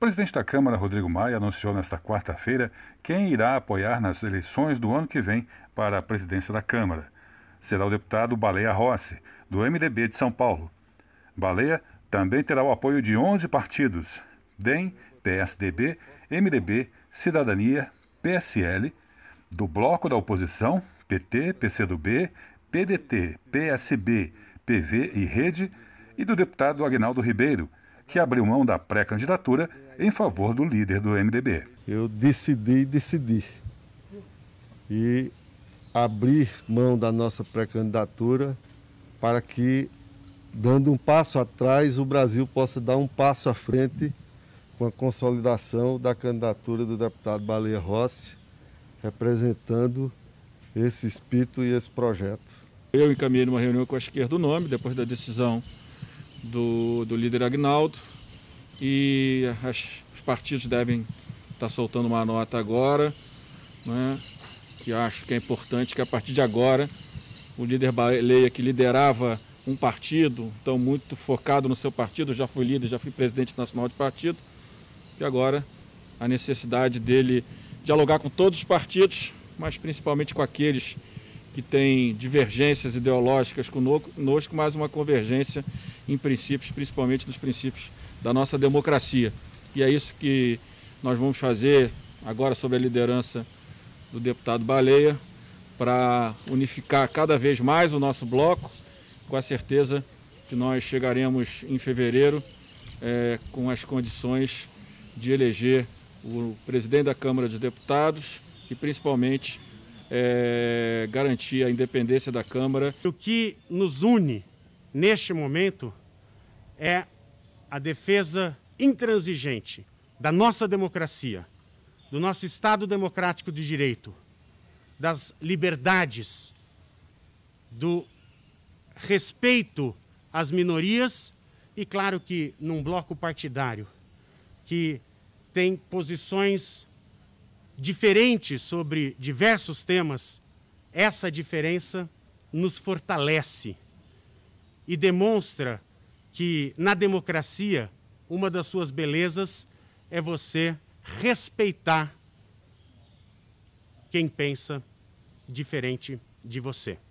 O presidente da Câmara, Rodrigo Maia, anunciou nesta quarta-feira quem irá apoiar nas eleições do ano que vem para a presidência da Câmara. Será o deputado Baleia Rossi, do MDB de São Paulo. Baleia também terá o apoio de 11 partidos: DEM, PSDB, MDB, Cidadania, PSL, do Bloco da Oposição, PT, PCdoB, PDT, PSB, PV e Rede, e do deputado Agnaldo Ribeiro que abriu mão da pré-candidatura em favor do líder do MDB. Eu decidi decidir. E abrir mão da nossa pré-candidatura para que, dando um passo atrás, o Brasil possa dar um passo à frente com a consolidação da candidatura do deputado Baleia Rossi, representando esse espírito e esse projeto. Eu encaminhei numa reunião com a esquerda do nome, depois da decisão do, do líder Agnaldo e as, os partidos devem estar tá soltando uma nota agora, né, que acho que é importante que a partir de agora o líder Baleia, que liderava um partido, então muito focado no seu partido, já fui líder, já fui presidente nacional de partido, que agora a necessidade dele dialogar com todos os partidos, mas principalmente com aqueles que têm divergências ideológicas conosco, mais uma convergência em princípios, principalmente nos princípios da nossa democracia. E é isso que nós vamos fazer agora sob a liderança do deputado Baleia para unificar cada vez mais o nosso bloco, com a certeza que nós chegaremos em fevereiro é, com as condições de eleger o presidente da Câmara dos Deputados e principalmente é, garantir a independência da Câmara. O que nos une neste momento é a defesa intransigente da nossa democracia, do nosso Estado democrático de direito, das liberdades, do respeito às minorias e, claro, que num bloco partidário que tem posições diferentes sobre diversos temas, essa diferença nos fortalece e demonstra que na democracia uma das suas belezas é você respeitar quem pensa diferente de você.